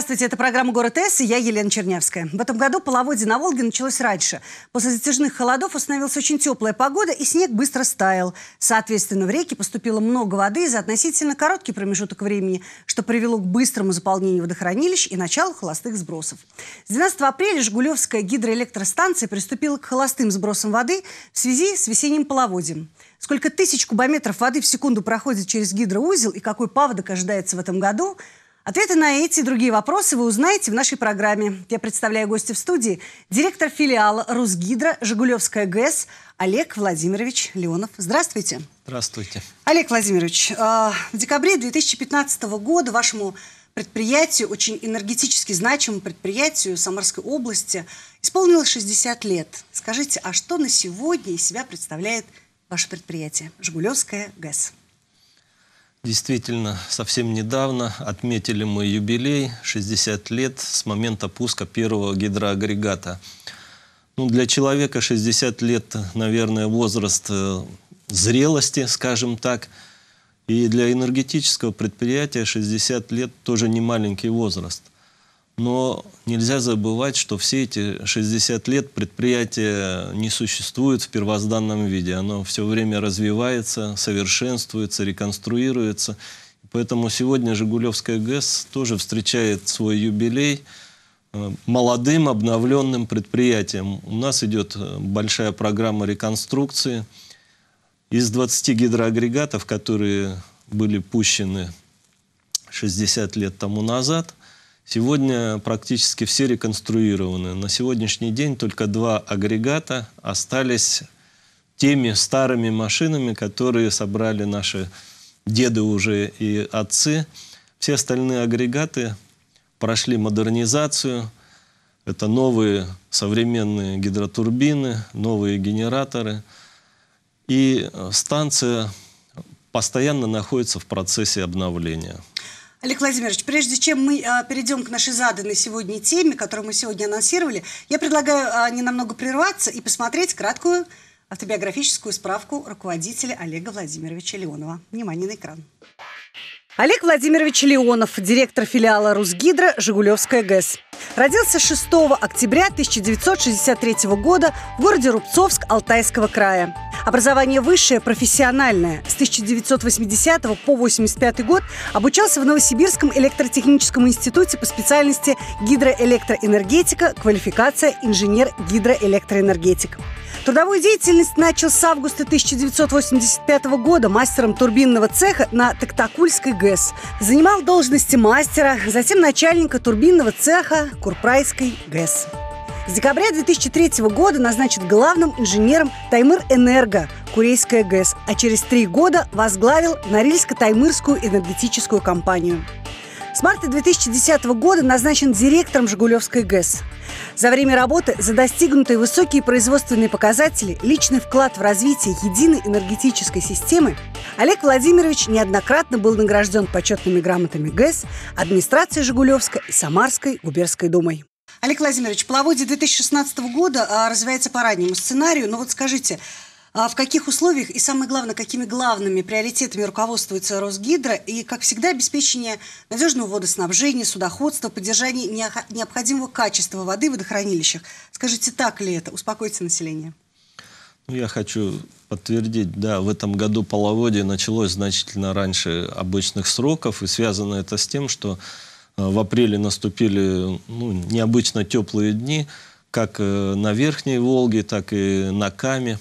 Здравствуйте, это программа «Город С» и я Елена Чернявская. В этом году половодье на Волге началось раньше. После затяжных холодов установилась очень теплая погода и снег быстро стаял. Соответственно, в реке поступило много воды за относительно короткий промежуток времени, что привело к быстрому заполнению водохранилищ и началу холостых сбросов. С 12 апреля Жгулевская гидроэлектростанция приступила к холостым сбросам воды в связи с весенним половодьем. Сколько тысяч кубометров воды в секунду проходит через гидроузел и какой паводок ожидается в этом году – Ответы на эти и другие вопросы вы узнаете в нашей программе. Я представляю гостя в студии, директор филиала «Русгидро» Жигулевская ГЭС Олег Владимирович Леонов. Здравствуйте. Здравствуйте. Олег Владимирович, э, в декабре 2015 года вашему предприятию, очень энергетически значимому предприятию Самарской области, исполнилось 60 лет. Скажите, а что на сегодня из себя представляет ваше предприятие «Жигулевская ГЭС»? Действительно, совсем недавно отметили мы юбилей, 60 лет с момента пуска первого гидроагрегата. Ну, для человека 60 лет, наверное, возраст э, зрелости, скажем так. И для энергетического предприятия 60 лет тоже не маленький возраст. Но нельзя забывать, что все эти 60 лет предприятие не существует в первозданном виде. Оно все время развивается, совершенствуется, реконструируется. Поэтому сегодня Жигулевская ГЭС тоже встречает свой юбилей э, молодым обновленным предприятием. У нас идет э, большая программа реконструкции. Из 20 гидроагрегатов, которые были пущены 60 лет тому назад – Сегодня практически все реконструированы. На сегодняшний день только два агрегата остались теми старыми машинами, которые собрали наши деды уже и отцы. Все остальные агрегаты прошли модернизацию. Это новые современные гидротурбины, новые генераторы. И станция постоянно находится в процессе обновления. Олег Владимирович, прежде чем мы а, перейдем к нашей заданной сегодня теме, которую мы сегодня анонсировали, я предлагаю а, ненамного прерваться и посмотреть краткую автобиографическую справку руководителя Олега Владимировича Леонова. Внимание на экран. Олег Владимирович Леонов, директор филиала «Русгидро» Жигулевская ГЭС. Родился 6 октября 1963 года в городе Рубцовск Алтайского края. Образование высшее, профессиональное. С 1980 по 1985 год обучался в Новосибирском электротехническом институте по специальности гидроэлектроэнергетика, квалификация инженер-гидроэлектроэнергетик. Трудовую деятельность начал с августа 1985 года мастером турбинного цеха на Токтакульской ГЭС. Занимал должности мастера, затем начальника турбинного цеха Курпрайской ГЭС. С декабря 2003 года назначен главным инженером Таймыр Энерго, Курейская ГЭС, а через три года возглавил Норильско-Таймырскую энергетическую компанию. С марта 2010 года назначен директором Жигулевской ГЭС. За время работы за достигнутые высокие производственные показатели, личный вклад в развитие единой энергетической системы Олег Владимирович неоднократно был награжден почетными грамотами ГЭС, администрации Жигулевской и Самарской губернской думой. Олег Владимирович, половодье 2016 года а, развивается по раннему сценарию. Но ну вот скажите, а в каких условиях и, самое главное, какими главными приоритетами руководствуется Росгидро и, как всегда, обеспечение надежного водоснабжения, судоходства, поддержание необходимого качества воды в водохранилищах. Скажите, так ли это? Успокойте население. Ну, я хочу подтвердить, да, в этом году половодье началось значительно раньше обычных сроков, и связано это с тем, что э, в апреле наступили ну, необычно теплые дни, как э, на Верхней Волге, так и на Каме.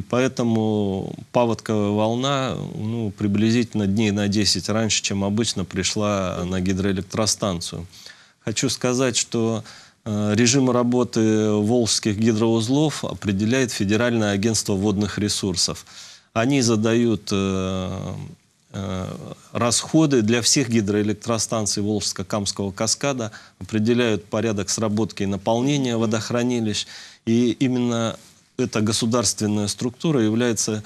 И поэтому паводковая волна ну, приблизительно дней на 10 раньше, чем обычно, пришла на гидроэлектростанцию. Хочу сказать, что э, режим работы волжских гидроузлов определяет Федеральное агентство водных ресурсов. Они задают э, э, расходы для всех гидроэлектростанций Волжско-Камского каскада определяют порядок сработки и наполнения водохранилищ. И именно эта государственная структура является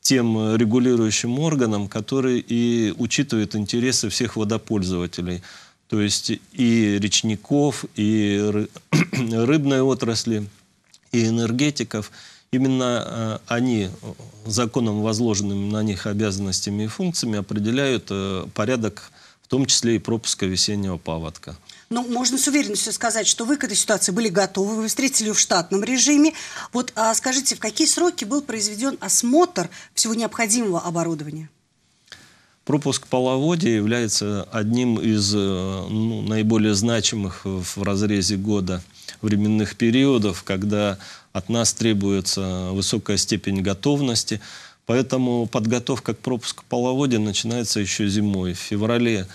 тем э, регулирующим органом, который и учитывает интересы всех водопользователей. То есть и речников, и рыбной отрасли, и энергетиков. Именно э, они э, законом возложенными на них обязанностями и функциями определяют порядок, в том числе и пропуска весеннего паводка ну, можно с уверенностью сказать, что вы к этой ситуации были готовы, вы встретили в штатном режиме. Вот а скажите, в какие сроки был произведен осмотр всего необходимого оборудования? Пропуск половодья является одним из э, ну, наиболее значимых в разрезе года временных периодов, когда от нас требуется высокая степень готовности. Поэтому подготовка к пропуску половодья начинается еще зимой. В феврале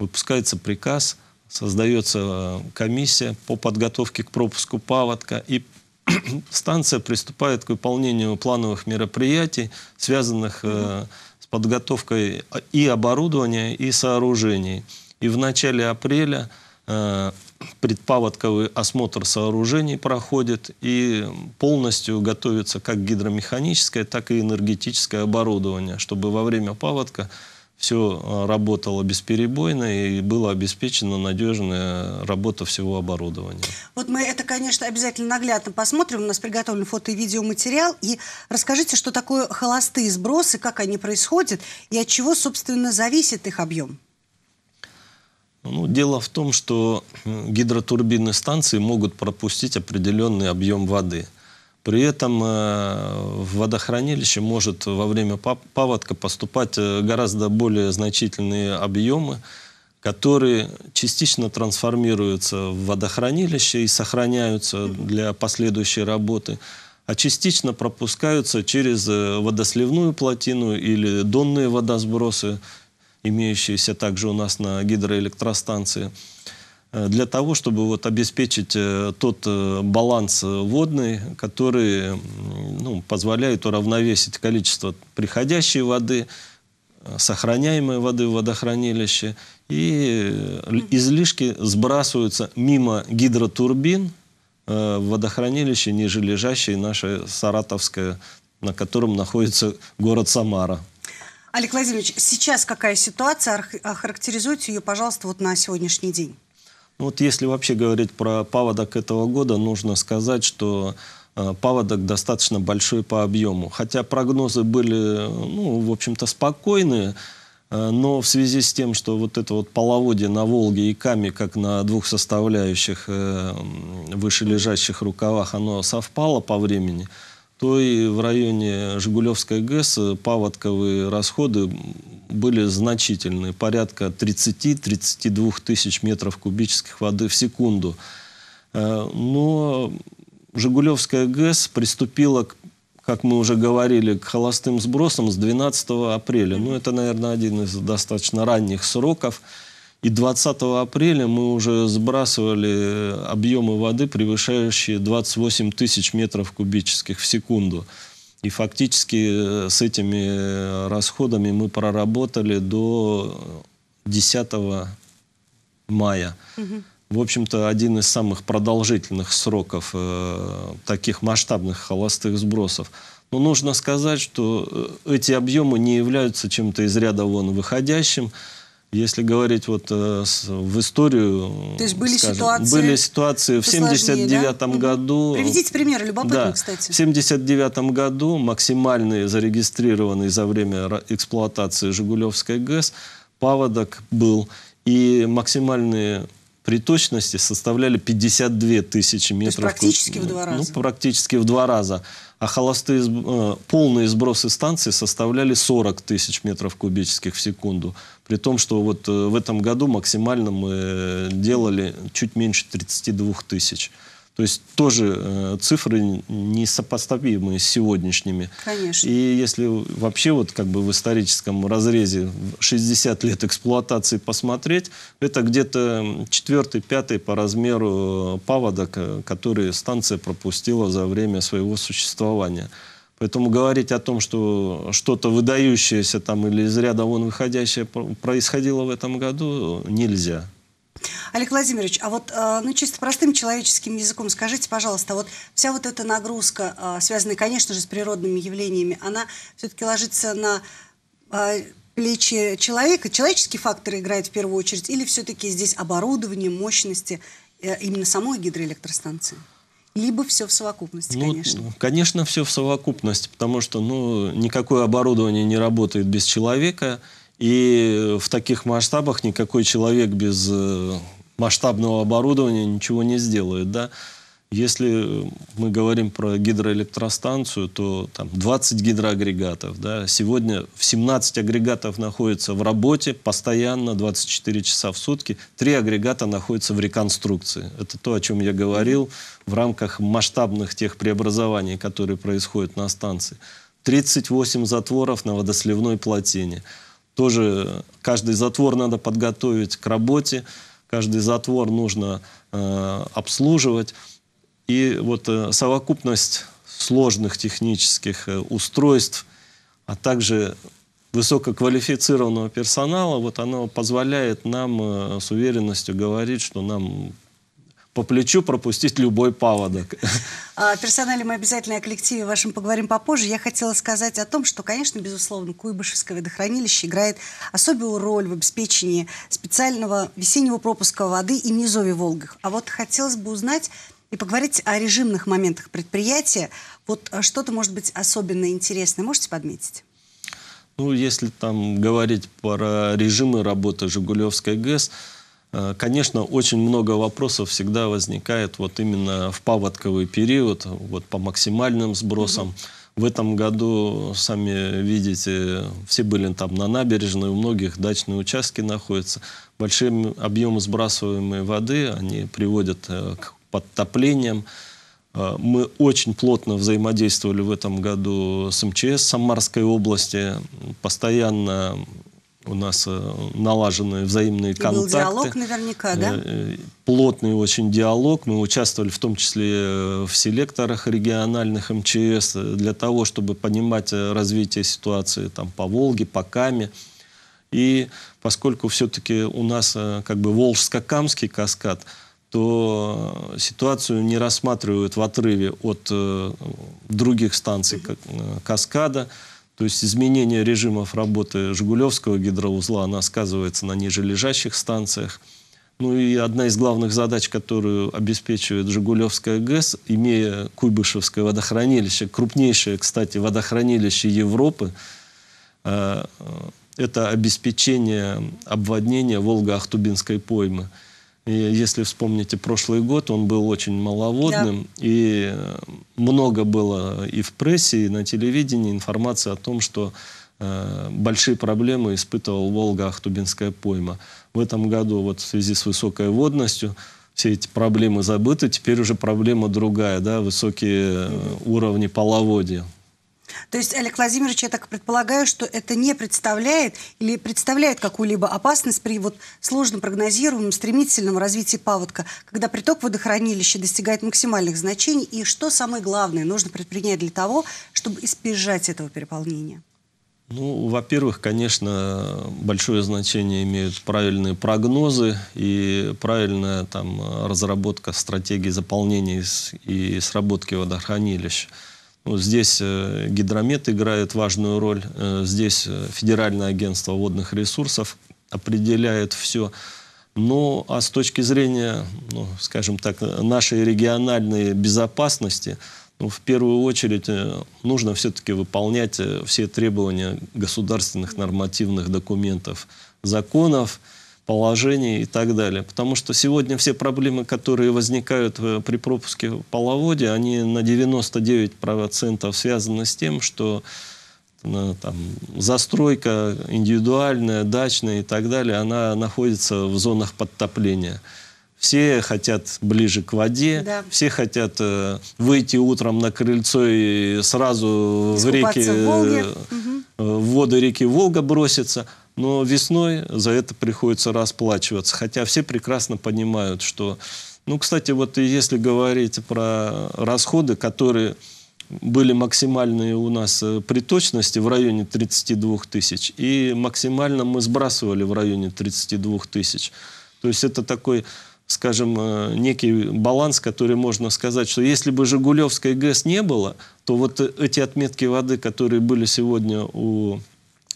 выпускается приказ создается э, комиссия по подготовке к пропуску паводка, и станция приступает к выполнению плановых мероприятий, связанных э, с подготовкой и оборудования, и сооружений. И в начале апреля э, предпаводковый осмотр сооружений проходит и полностью готовится как гидромеханическое, так и энергетическое оборудование, чтобы во время паводка все а, работало бесперебойно и была обеспечена надежная работа всего оборудования. Вот мы это, конечно, обязательно наглядно посмотрим. У нас приготовлен фото и видеоматериал. И расскажите, что такое холостые сбросы, как они происходят и от чего, собственно, зависит их объем. Ну, дело в том, что э, гидротурбинные станции могут пропустить определенный объем воды – при этом э, в водохранилище может во время паводка поступать э, гораздо более значительные объемы, которые частично трансформируются в водохранилище и сохраняются для последующей работы, а частично пропускаются через э, водосливную плотину или донные водосбросы, имеющиеся также у нас на гидроэлектростанции. Э, для того, чтобы вот обеспечить э, тот э, баланс водный, который ну, позволяет уравновесить количество приходящей воды, сохраняемой воды в водохранилище, и излишки сбрасываются мимо гидротурбин в водохранилище, ниже лежащее наше Саратовское, на котором находится город Самара. Олег Владимирович, сейчас какая ситуация? Охарактеризуйте ее, пожалуйста, вот на сегодняшний день. Ну, вот если вообще говорить про паводок этого года, нужно сказать, что э, паводок достаточно большой по объему. Хотя прогнозы были, ну, в общем-то, спокойные, э, но в связи с тем, что вот это вот половодье на Волге и Каме, как на двух составляющих э, вышележащих рукавах, оно совпало по времени – то и в районе Жигулевской ГЭС паводковые расходы были значительные, порядка 30-32 тысяч метров кубических воды в секунду. Э, но Жигулевская ГЭС приступила, как мы уже говорили, к холостым сбросам с 12 апреля. Ну, это, наверное, один из достаточно ранних сроков. И 20 апреля мы уже сбрасывали объемы воды, превышающие 28 тысяч метров кубических в секунду. И фактически э, с этими э, расходами мы проработали до 10 мая. Угу. В общем-то, один из самых продолжительных сроков э, таких масштабных холостых сбросов. Но нужно сказать, что э, эти объемы не являются чем-то из ряда вон выходящим. Если говорить вот э, с, в историю, то есть были скажем, ситуации, были ситуации в 79 да? году. Приведите примеры, любопытно, да, кстати. В 79 году максимальный зарегистрированный за время эксплуатации Жигулевской ГЭС паводок был и максимальные приточности точности составляли 52 тысячи метров. То есть практически в два раза. Ну, практически в два раза. А холостые, э, полные сбросы станции составляли 40 тысяч метров кубических в секунду. При том, что вот э, в этом году максимально мы э, делали чуть меньше 32 тысяч. То есть тоже э, цифры несопоставимые с сегодняшними. Конечно. И если вообще вот как бы в историческом разрезе 60 лет эксплуатации посмотреть, это где-то четвертый, пятый по размеру паводок, который станция пропустила за время своего существования. Поэтому говорить о том, что что-то выдающееся там или из ряда вон выходящее происходило в этом году, нельзя. Олег Владимирович, а вот э, ну, чисто простым человеческим языком скажите, пожалуйста, вот вся вот эта нагрузка, э, связанная, конечно же, с природными явлениями, она все-таки ложится на э, плечи человека? Человеческий фактор играет в первую очередь? Или все-таки здесь оборудование, мощности именно самой гидроэлектростанции? Либо все в совокупности, ну, конечно. Конечно, все в совокупности, потому что ну, никакое оборудование не работает без человека, и в таких масштабах никакой человек без э, масштабного оборудования ничего не сделает. Да? Если э, мы говорим про гидроэлектростанцию, то там 20 гидроагрегатов. Да? Сегодня в 17 агрегатов находится в работе постоянно 24 часа в сутки. Три агрегата находятся в реконструкции. Это то, о чем я говорил в рамках масштабных тех преобразований, которые происходят на станции. 38 затворов на водосливной плотине. Тоже каждый затвор надо подготовить к работе, каждый затвор нужно э, обслуживать. И вот э, совокупность сложных технических э, устройств, а также высококвалифицированного персонала, вот оно позволяет нам э, с уверенностью говорить, что нам по плечу пропустить любой паводок. О а, персонале мы обязательно о коллективе вашем поговорим попозже. Я хотела сказать о том, что, конечно, безусловно, Куйбышевское водохранилище играет особую роль в обеспечении специального весеннего пропуска воды и низовья Волги. А вот хотелось бы узнать, и поговорить о режимных моментах предприятия. Вот а, что-то может быть особенно интересное. Можете подметить? Ну, если там говорить про режимы работы Жигулевской ГЭС, э, Конечно, очень много вопросов всегда возникает вот именно в паводковый период, вот по максимальным сбросам. Mm -hmm. В этом году, сами видите, все были там на набережной, у многих дачные участки находятся. Большие объемы сбрасываемой воды, они приводят э, к подтоплением э, Мы очень плотно взаимодействовали в этом году с МЧС Самарской области. Постоянно у нас э, налажены взаимные и контакты. Был диалог наверняка, да? Э, плотный очень диалог. Мы участвовали в том числе в селекторах региональных МЧС для того, чтобы понимать развитие ситуации там, по Волге, по Каме. И поскольку все-таки у нас как бы Волжско-Камский каскад – то ситуацию не рассматривают в отрыве от э, других станций как э, каскада. То есть изменение режимов работы Жигулевского гидроузла, она сказывается на нижележащих станциях. Ну и одна из главных задач, которую обеспечивает Жигулевская ГЭС, имея Куйбышевское водохранилище, крупнейшее, кстати, водохранилище Европы, э, это обеспечение обводнения Волго-Ахтубинской поймы. И если вспомните прошлый год, он был очень маловодным, да. и э, много было и в прессе, и на телевидении информации о том, что э, большие проблемы испытывал Волга-Ахтубинская пойма. В этом году вот в связи с высокой водностью все эти проблемы забыты, теперь уже проблема другая, да, высокие угу. уровни половодья. То есть, Олег Владимирович, я так предполагаю, что это не представляет или представляет какую-либо опасность при вот сложно прогнозируемом стремительном развитии паводка, когда приток водохранилища достигает максимальных значений, и что самое главное нужно предпринять для того, чтобы избежать этого переполнения? Ну, во-первых, конечно, большое значение имеют правильные прогнозы и правильная там, разработка стратегии заполнения и сработки водохранилищ. Ну, здесь э, гидромет играет важную роль, э, здесь э, Федеральное агентство водных ресурсов определяет все. Ну, а с точки зрения, ну, скажем так, нашей региональной безопасности, ну, в первую очередь нужно все-таки выполнять все требования государственных нормативных документов, законов, положении и так далее. Потому что сегодня все проблемы, которые возникают э, при пропуске в половоде, они на 99% связаны с тем, что э, там, застройка индивидуальная, дачная и так далее, она находится в зонах подтопления. Все хотят ближе к воде, да. все хотят э, выйти утром на крыльцо и сразу Искупаться в реки, в, Э, угу. в воды реки Волга броситься – но весной за это приходится расплачиваться. Хотя все прекрасно понимают, что... Ну, кстати, вот если говорить про расходы, которые были максимальные у нас э, при точности в районе 32 тысяч, и максимально мы сбрасывали в районе 32 тысяч. То есть это такой, скажем, э, некий баланс, который можно сказать, что если бы Жигулевской ГЭС не было, то вот э, эти отметки воды, которые были сегодня у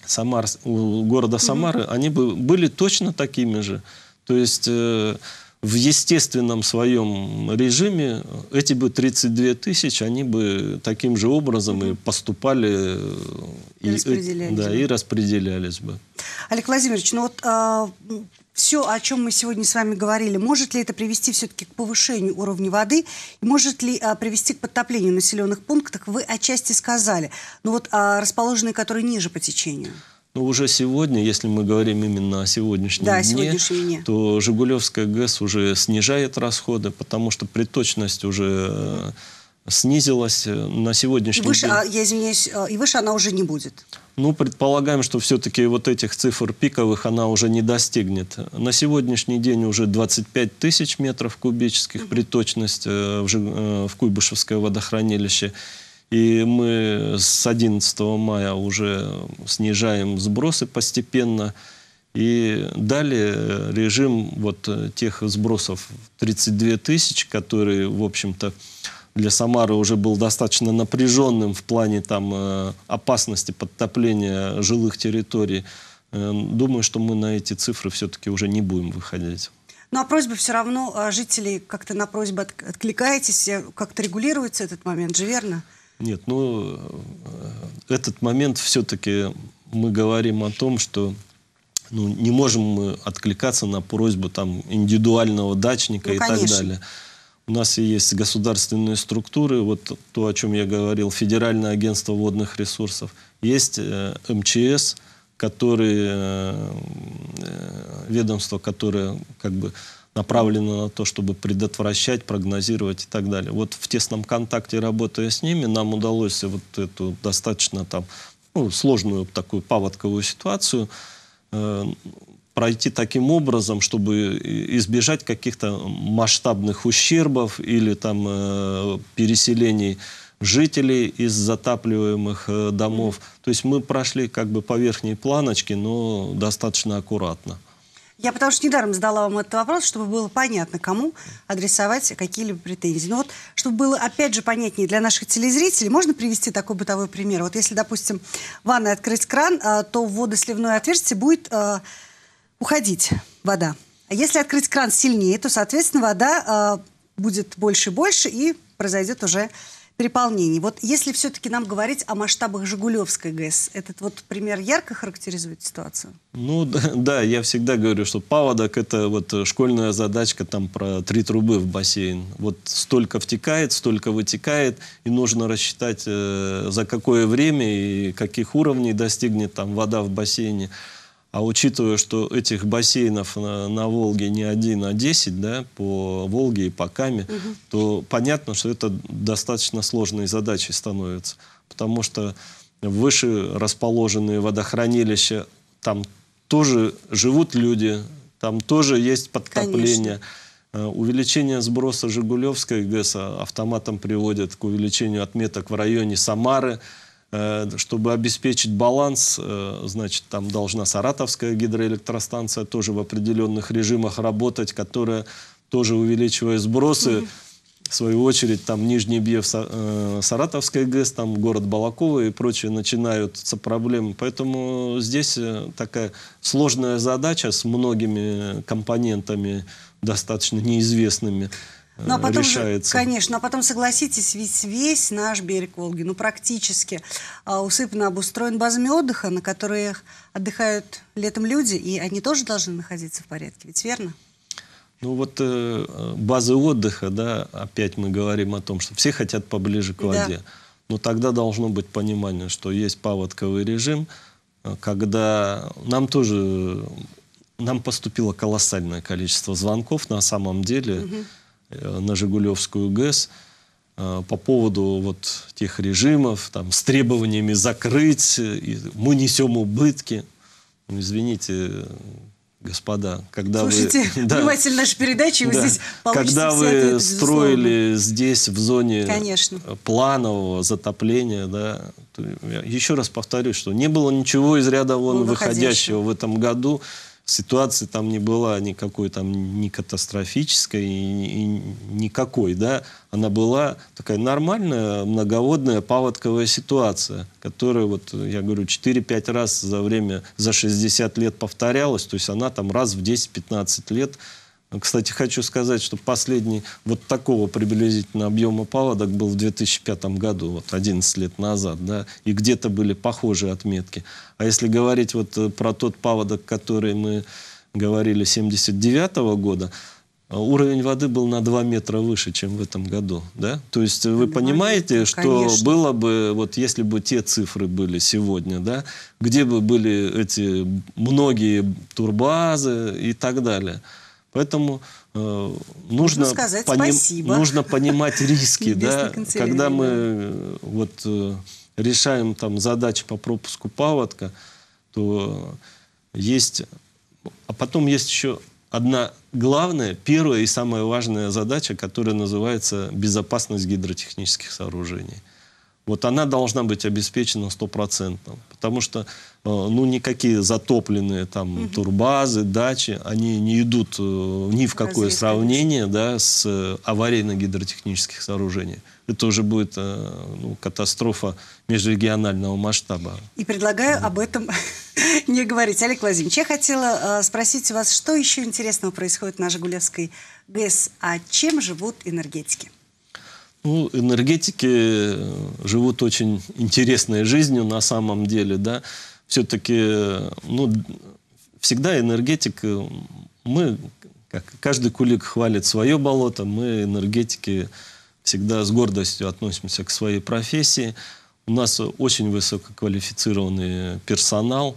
Самар, у города Самары, mm -hmm. они были точно такими же. То есть э, в естественном своем режиме эти бы 32 тысячи, они бы таким же образом mm -hmm. и поступали э, и, и, э, распределялись, да, да, и распределялись бы. Олег Владимирович, ну вот э, все, о чем мы сегодня с вами говорили, может ли это привести все-таки к повышению уровня воды? Может ли а, привести к подтоплению населенных пунктов? Вы отчасти сказали. Но ну вот а, расположенные, которые ниже по течению? Но ну, уже сегодня, если мы говорим именно о сегодняшнем, да, дне, сегодняшнем дне, то Жигулевская ГЭС уже снижает расходы, потому что приточность уже э, снизилась э, на сегодняшний выше, день. А, я извиняюсь, э, и выше она уже не будет? Ну, предполагаем, что все-таки вот этих цифр пиковых она уже не достигнет. На сегодняшний день уже 25 тысяч метров кубических mm -hmm. приточность э, в, в Куйбышевское водохранилище. И мы с 11 мая уже снижаем сбросы постепенно. И далее режим вот тех сбросов 32 тысячи которые, в общем-то, для Самары уже был достаточно напряженным в плане там, э, опасности подтопления жилых территорий. Э, думаю, что мы на эти цифры все-таки уже не будем выходить. Ну а просьбы все равно э, жителей как-то на просьбы откликаетесь, как-то регулируется этот момент, же верно? Нет, ну этот момент все-таки мы говорим о том, что ну, не можем мы откликаться на просьбу там индивидуального дачника ну, и конечно. так далее. У нас и есть государственные структуры, вот то, о чем я говорил, Федеральное агентство водных ресурсов, есть э, МЧС, которые, э, э, ведомство, которое как бы направлено на то, чтобы предотвращать, прогнозировать и так далее. Вот в тесном контакте, работая с ними, нам удалось вот эту достаточно там ну, сложную такую паводковую ситуацию пройти таким образом, чтобы избежать каких-то масштабных ущербов или там э, переселений жителей из затапливаемых э, домов. То есть мы прошли как бы по верхней планочке, но достаточно аккуратно. Я потому что недаром задала вам этот вопрос, чтобы было понятно, кому адресовать какие-либо претензии. Но ну вот, чтобы было, опять же, понятнее для наших телезрителей, можно привести такой бытовой пример? Вот если, допустим, в ванной открыть кран, э, то в водосливное отверстие будет э, уходить вода. А если открыть кран сильнее, то, соответственно, вода э, будет больше и больше, и произойдет уже переполнение. Вот если все-таки нам говорить о масштабах Жигулевской ГЭС, этот вот пример ярко характеризует ситуацию? Ну да, да я всегда говорю, что паводок – это вот э, школьная задачка там про три трубы в бассейн. Вот столько втекает, столько вытекает, и нужно рассчитать, э, за какое время и каких уровней достигнет там вода в бассейне. А учитывая, что этих бассейнов на, на Волге не один, а десять, да, по Волге и по Каме, угу. то понятно, что это достаточно сложной задачей становится. Потому что выше расположенные водохранилища, там тоже живут люди, там тоже есть подкопление. Конечно. Э, увеличение сброса Жигулевской ГЭС а автоматом приводит к увеличению отметок в районе Самары, Э, чтобы обеспечить баланс, э, значит, там должна Саратовская гидроэлектростанция тоже в определенных режимах работать, которая тоже увеличивая сбросы, в свою очередь там Нижний Бьев, э, Саратовская ГЭС, там город Балакова и прочее начинаются проблемы. Поэтому здесь такая сложная задача с многими компонентами, достаточно неизвестными ну, а потом решается. Же, конечно, а потом согласитесь, ведь весь наш берег Волги, ну практически а, усыпан, обустроен базами отдыха, на которых отдыхают летом люди, и они тоже должны находиться в порядке, ведь верно? Ну вот э, базы отдыха, да, опять мы говорим о том, что все хотят поближе к воде. Да. Но тогда должно быть понимание, что есть паводковый режим, э, когда нам тоже нам поступило колоссальное количество звонков на самом деле. Угу Э, на Жигулевскую ГЭС э, по поводу вот тех режимов, там, с требованиями закрыть, э, мы несем убытки. Ну, извините, господа, когда Слушайте, вы... да, внимательно наши передачи, да, вы здесь Когда вы ответы, строили здесь в зоне Конечно. планового затопления, да, еще раз повторюсь, что не было ничего из ряда вон ну, выходящего в этом году ситуация там не была никакой там не катастрофической и, и никакой, да, она была такая нормальная многоводная паводковая ситуация, которая вот, я говорю, 4-5 раз за время, за 60 лет повторялась, то есть она там раз в 10-15 лет кстати, хочу сказать, что последний вот такого приблизительно объема паводок был в 2005 году, вот 11 лет назад, да, и где-то были похожие отметки. А если говорить вот э, про тот паводок, который мы говорили 79 года, э, уровень воды был на 2 метра выше, чем в этом году. Да? То есть э, вы ну, понимаете, что конечно. было бы, вот если бы те цифры были сегодня, да, где бы были эти многие турбазы и так далее. Поэтому э, нужно, сказать, поним, спасибо. нужно понимать риски. да? Когда мы э, вот, э, решаем там, задачи по пропуску паводка, то есть... А потом есть еще одна главная, первая и самая важная задача, которая называется «безопасность гидротехнических сооружений». Вот она должна быть обеспечена стопроцентно. Потому что э, ну, никакие затопленные там угу. турбазы, дачи, они не идут э, ни в какое Разве, сравнение да, с аварийно-гидротехнических сооружений. Это уже будет э, ну, катастрофа межрегионального масштаба. И предлагаю да. об этом не говорить. Олег Владимирович, я хотела спросить у вас, что еще интересного происходит на Жигулевской ГЭС, а чем живут энергетики? Ну, энергетики э, живут очень интересной жизнью на самом деле, да. Все-таки, э, ну, всегда энергетик, э, мы, как каждый кулик хвалит свое болото, мы, энергетики, всегда с гордостью относимся к своей профессии. У нас очень высококвалифицированный персонал,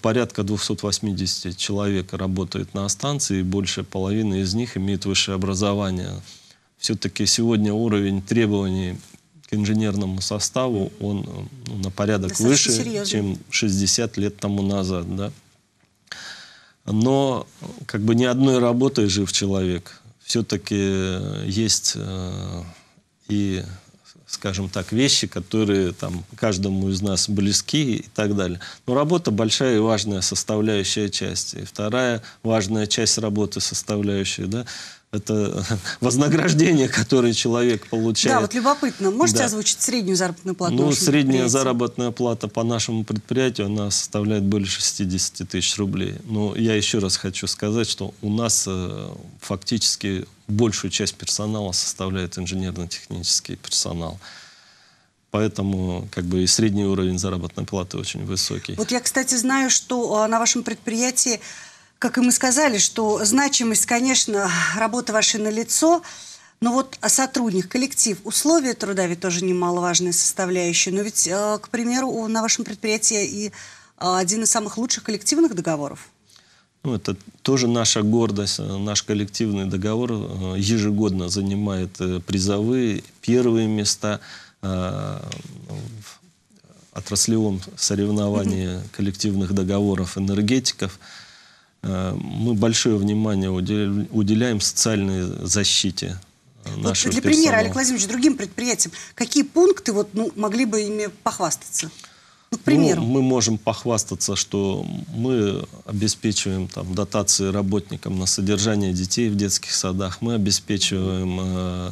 порядка 280 человек работает на станции, и больше половины из них имеет высшее образование – все-таки сегодня уровень требований к инженерному составу, он ну, на порядок Достаточно выше, чем 60 лет тому назад. Да? Но как бы ни одной работой жив человек. Все-таки э, есть э, и, скажем так, вещи, которые там, каждому из нас близки и так далее. Но работа большая и важная составляющая часть. И вторая важная часть работы составляющая, да, это вознаграждение, которое человек получает. Да, вот любопытно. Можете да. озвучить среднюю заработную плату? Ну, средняя заработная плата по нашему предприятию, она составляет более 60 тысяч рублей. Но я еще раз хочу сказать, что у нас э, фактически большую часть персонала составляет инженерно-технический персонал. Поэтому как бы и средний уровень заработной платы очень высокий. Вот я, кстати, знаю, что а, на вашем предприятии как и мы сказали, что значимость, конечно, работы вашей налицо, но вот а сотрудник, коллектив, условия труда ведь тоже немаловажная составляющая. Но ведь, а, к примеру, на вашем предприятии и а, один из самых лучших коллективных договоров. Ну, это тоже наша гордость. Э, наш коллективный договор э, ежегодно занимает э, призовые, первые места в отраслевом соревновании коллективных договоров энергетиков. Э, мы большое внимание уделяем социальной защите э, вот Для персонала. примера, Олег Владимирович, другим предприятиям, какие пункты вот, ну, могли бы ими похвастаться? Ну, к ну, примеру. Ну, мы можем похвастаться, что мы обеспечиваем там, дотации работникам на содержание детей в детских садах, мы обеспечиваем э,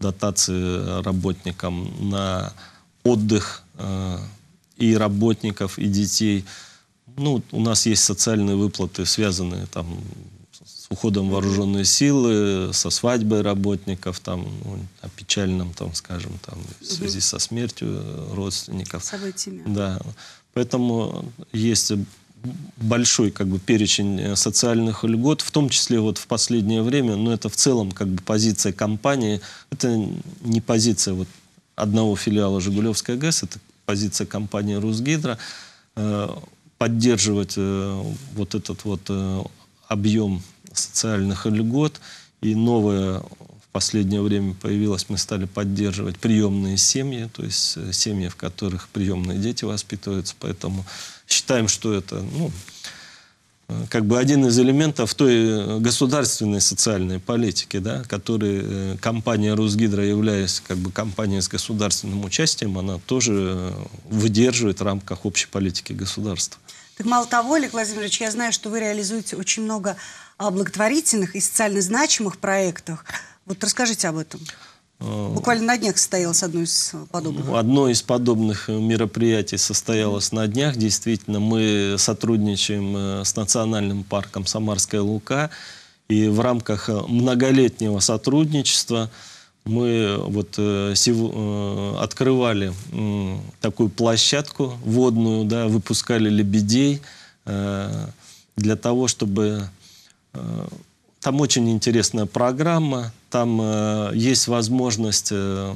дотации работникам на отдых э, и работников, и детей – ну, у нас есть социальные выплаты, связанные там с уходом вооруженные силы, со свадьбой работников, там, ну, о печальном, там, скажем, там, в связи со смертью родственников. Событиями. Да. Поэтому есть большой как бы перечень э, социальных льгот, в том числе вот в последнее время, но это в целом как бы позиция компании, это не позиция вот одного филиала Жигулевская ГЭС, это позиция компании Русгидро. Э, поддерживать э, вот этот вот э, объем социальных льгот. И новое в последнее время появилось, мы стали поддерживать приемные семьи, то есть э, семьи, в которых приемные дети воспитываются. Поэтому считаем, что это ну, как бы один из элементов той э, государственной социальной политики, да, которой э, компания «Русгидро», являясь как бы компанией с государственным участием, она тоже э, выдерживает в рамках общей политики государства. Так мало того, Олег Владимирович, я знаю, что вы реализуете очень много а, благотворительных и социально значимых проектов. Вот расскажите об этом. Э, Буквально на днях состоялось одно из подобных. Ну, одно из подобных мероприятий состоялось на днях. Действительно, мы сотрудничаем э, с Национальным парком «Самарская Лука». И в рамках э, многолетнего сотрудничества мы вот открывали такую площадку водную, да, выпускали лебедей для того, чтобы там очень интересная программа, там э, есть возможность, э,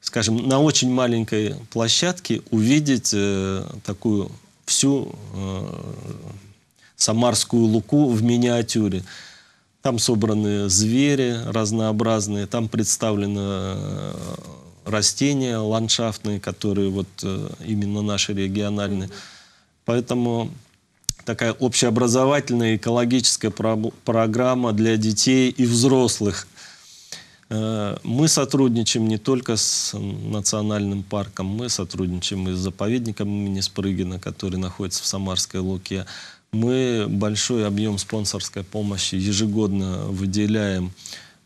скажем, на очень маленькой площадке увидеть э, такую всю э, Самарскую Луку в миниатюре. Там собраны звери разнообразные, там представлены э, растения ландшафтные, которые вот э, именно наши региональные. Поэтому такая общеобразовательная экологическая про программа для детей и взрослых. Э, мы сотрудничаем не только с национальным парком, мы сотрудничаем и с заповедником имени Спрыгина, который находится в Самарской Луке. Мы большой объем спонсорской помощи ежегодно выделяем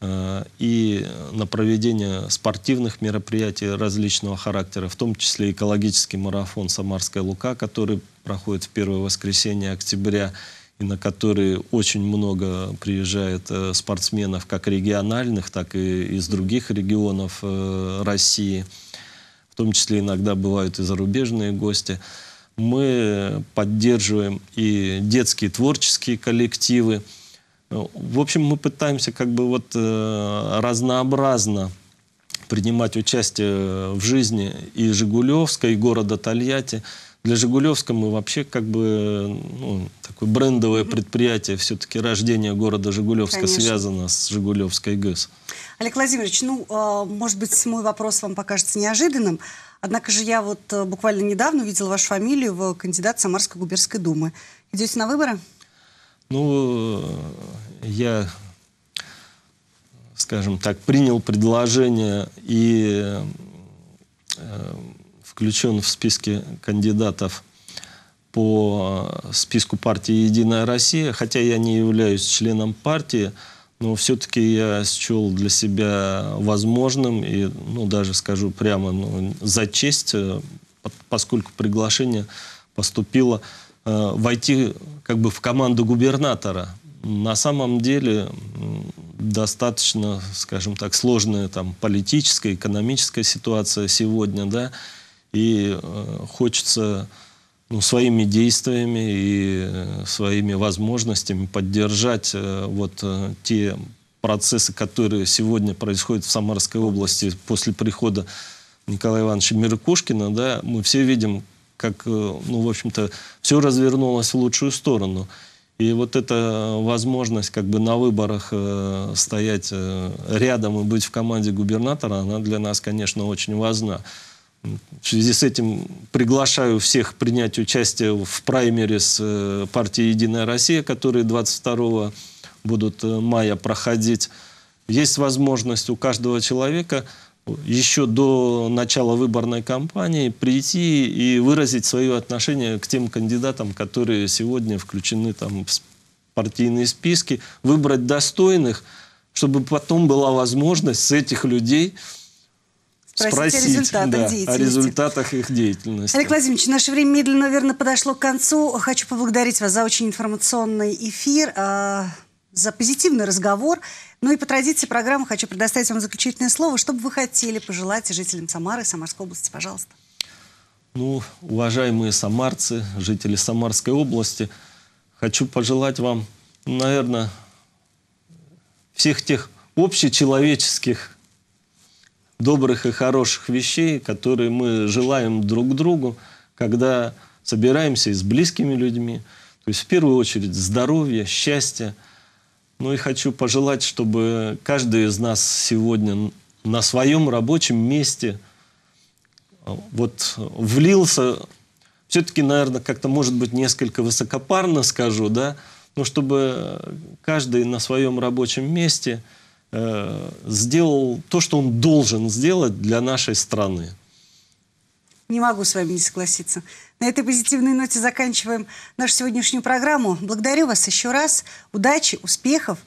Э, и на проведение спортивных мероприятий различного характера, в том числе экологический марафон «Самарская Лука», который проходит в первое воскресенье октября, и на который очень много приезжает э, спортсменов, как региональных, так и из других регионов э, России, в том числе иногда бывают и зарубежные гости. Мы поддерживаем и детские творческие коллективы, в общем, мы пытаемся как бы вот э, разнообразно принимать участие в жизни и Жигулевска, и города Тольятти. Для Жигулевска мы вообще как бы ну, такое брендовое предприятие. Все-таки рождение города Жигулевска Конечно. связано с Жигулевской ГЭС. Олег Владимирович, ну, э, может быть, мой вопрос вам покажется неожиданным. Однако же я вот э, буквально недавно увидела вашу фамилию в кандидат Самарской губернской думы. Идете на выборы? Ну, э, я, скажем так, принял предложение и э, включен в списки кандидатов по списку партии «Единая Россия», хотя я не являюсь членом партии, но все-таки я счел для себя возможным и, ну, даже скажу прямо, ну, за честь, э, поскольку приглашение поступило Э, войти как бы в команду губернатора. На самом деле достаточно, скажем так, сложная там политическая, экономическая ситуация сегодня, да, и э, хочется ну, своими действиями и э, своими возможностями поддержать вот те процессы, которые сегодня происходят в Самарской области после прихода Николая Ивановича Меркушкина, да, мы все видим, как, э, ну, в общем-то, все развернулось в лучшую сторону. И вот эта возможность как бы на выборах э, стоять э, рядом и быть в команде губернатора, она для нас, конечно, очень важна. В связи с этим приглашаю всех принять участие в праймере с э, партией «Единая Россия», которые 22 будут э, мая проходить. Есть возможность у каждого человека еще до начала выборной кампании прийти и выразить свое отношение к тем кандидатам, которые сегодня включены там, в партийные списки, выбрать достойных, чтобы потом была возможность с этих людей спросить, спросить о, результатах да, о результатах их деятельности. Олег Владимирович, наше время медленно, наверное, подошло к концу. Хочу поблагодарить вас за очень информационный эфир, э, за позитивный разговор. Ну и по традиции программы хочу предоставить вам заключительное слово. Что бы вы хотели пожелать жителям Самары, Самарской области, пожалуйста? Ну, уважаемые самарцы, жители Самарской области, хочу пожелать вам, наверное, всех тех общечеловеческих добрых и хороших вещей, которые мы желаем друг другу, когда собираемся и с близкими людьми. То есть в первую очередь здоровье, счастье. Ну и хочу пожелать, чтобы каждый из нас сегодня на своем рабочем месте а, вот влился, все-таки, наверное, как-то, может быть, несколько высокопарно скажу, да, но чтобы каждый на своем рабочем месте э, сделал то, что он должен сделать для нашей страны. Не могу с вами не согласиться. На этой позитивной ноте заканчиваем нашу сегодняшнюю программу. Благодарю вас еще раз. Удачи, успехов.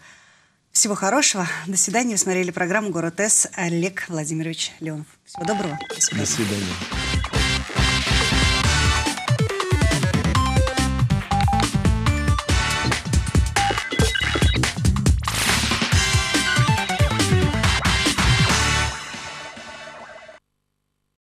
Всего хорошего. До свидания. Вы смотрели программу «Город С». Олег Владимирович Леонов. Всего доброго. До свидания. До свидания.